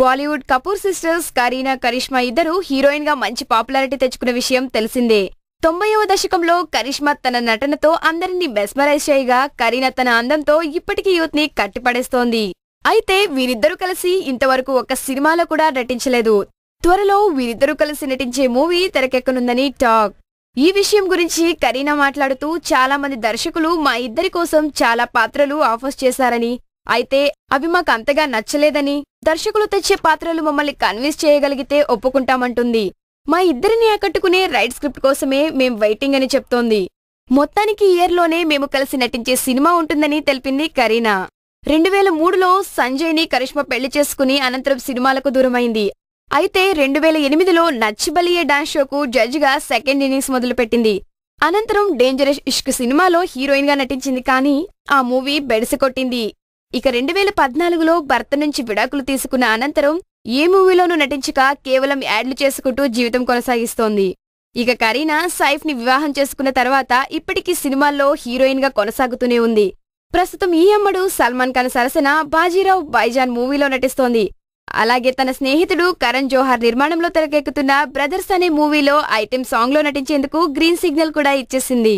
Bollywood Kapoor sisters Kareena Karishma ఇద్దరు heroine గా మంచి పాపులారిటీ తెచ్చుకున్న విషయం తెలిసిందే తొంభైవ దశకంలో కరిష్మా తన నటనతో అందరినీ బెస్మరైజ్ చేయగా కరీనా తన అందంతో ఇప్పటికీ యూత్ ని కట్టిపడేస్తోంది అయితే వీరిద్దరూ కలిసి ఇంతవరకు ఒక సినిమాలో కూడా నటించలేదు త్వరలో వీరిద్దరూ కలిసి నటించే మూవీ తెరకెక్కనుందని టాక్ ఈ విషయం గురించి కరీనా మాట్లాడుతూ చాలా మంది దర్శకులు మా ఇద్దరి కోసం చాలా పాత్రలు ఆఫర్స్ చేశారని అయితే అవి మాకు అంతగా నచ్చలేదని దర్శకులు తెచ్చే పాత్రలు మమ్మల్ని కన్విన్స్ చేయగలిగితే ఒప్పుకుంటామంటుంది మా ఇద్దరిని ఆకట్టుకునే రైట్ స్క్రిప్ట్ కోసమే మేం వెయిటింగ్ అని చెప్తోంది మొత్తానికి ఇయర్లోనే మేము కలిసి నటించే సినిమా ఉంటుందని తెలిపింది కరీనా రెండు వేల మూడులో సంజయ్ని కరిష్మా పెళ్లి చేసుకుని అనంతరం సినిమాలకు దూరమైంది అయితే రెండు వేల ఎనిమిదిలో నచ్చిబలియే డాన్స్ షోకు జడ్జిగా సెకండ్ ఇన్నింగ్స్ మొదలుపెట్టింది అనంతరం డేంజరస్ ఇష్క్ సినిమాలో హీరోయిన్గా నటించింది కానీ ఆ మూవీ బెడిసి కొట్టింది ఇక రెండు వేల పద్నాలుగులో భర్త నుంచి విడాకులు తీసుకున్న అనంతరం ఏ మూవీలోనూ నటించక కేవలం యాడ్లు చేసుకుంటూ జీవితం కొనసాగిస్తోంది ఇక కరీనా సైఫ్ ని వివాహం చేసుకున్న తర్వాత ఇప్పటికీ సినిమాల్లో హీరోయిన్ గా కొనసాగుతూనే ఉంది ప్రస్తుతం ఈ అమ్మడు సల్మాన్ ఖాన్ సరసన బాజీరావు బైజాన్ మూవీలో నటిస్తోంది అలాగే తన స్నేహితుడు కరణ్ జోహార్ నిర్మాణంలో తెరకెక్కుతున్న బ్రదర్స్ అనే మూవీలో ఐటెం సాంగ్లో నటించేందుకు గ్రీన్ సిగ్నల్ కూడా ఇచ్చేసింది